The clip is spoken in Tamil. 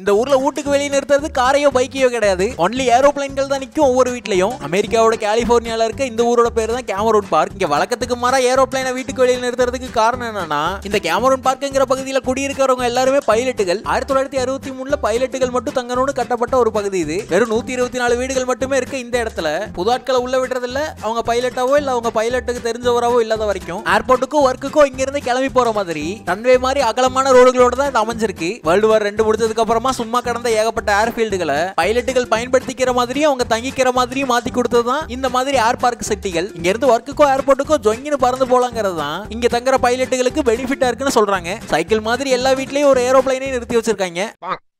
இந்த ஊர்ல வீட்டுக்கு வெளியே நிறுத்துறது காரையோ பைக்கையோ கிடையாது ஒன்லி ஏரோப்ளைன்கள் தான் நிற்கும் ஒவ்வொரு வீட்லையும் அமெரிக்காவோட கலிஃபோர்னியால இருக்க இந்த ஊரோட பேர் தான் கேமரூன் பார்க் இங்க வழக்கத்துக்கு மாறா ஏரோப்ளைனை வீட்டுக்கு வெளியே நிறுத்துறதுக்கு காரணம் என்னன்னா இந்த கேமரூன் பார்க்குங்கிற பகுதியில் குடியிருக்கிறவங்க எல்லாருமே பைலட்டுகள் ஆயிரத்தி தொள்ளாயிரத்தி அறுபத்தி மூணுல பைலட்டுகள் மட்டும் தங்கணும்னு கட்டப்பட்ட ஒரு பகுதி இது வெறும் நூத்தி இருபத்தி நாலு வீடுகள் மட்டுமே இருக்கு இந்த இடத்துல புதாட்களை உள்ள உள்ள இல்ல அவங்க பைலட்டாவோ இல்ல அவங்க பைலட்டுக்கு தெரிஞ்சவராவோ இல்லாத வரைக்கும் ஏர்போர்ட்டுக்கும் ஒர்க்குக்கும் இங்கிருந்து கிளம்பி போற மாதிரி ரன்வே மாதிரி அகலமான ரோடுகளோட தான் அமைஞ்சிருக்கு வேர்ல்டு வார் ரெண்டு முடிச்சதுக்கு அப்புறம் வருஷமா சும்மா கடந்த ஏகப்பட்ட ஏர்ஃபீல்டுகளை பைலட்டுகள் பயன்படுத்திக்கிற மாதிரியும் அவங்க தங்கிக்கிற மாதிரியும் மாத்தி கொடுத்ததுதான் இந்த மாதிரி ஏர் பார்க் சக்திகள் இங்க இருந்து ஒர்க்குக்கோ ஏர்போர்ட்டுக்கோ ஜொங்கினு பறந்து போலாங்கிறது தான் இங்க தங்குற பைலட்டுகளுக்கு பெனிஃபிட்டா இருக்குன்னு சொல்றாங்க சைக்கிள் மாதிரி எல்லா வீட்லயும் ஒரு ஏரோப்ளைனையும் நிறுத்தி வச்சிருக்காங்க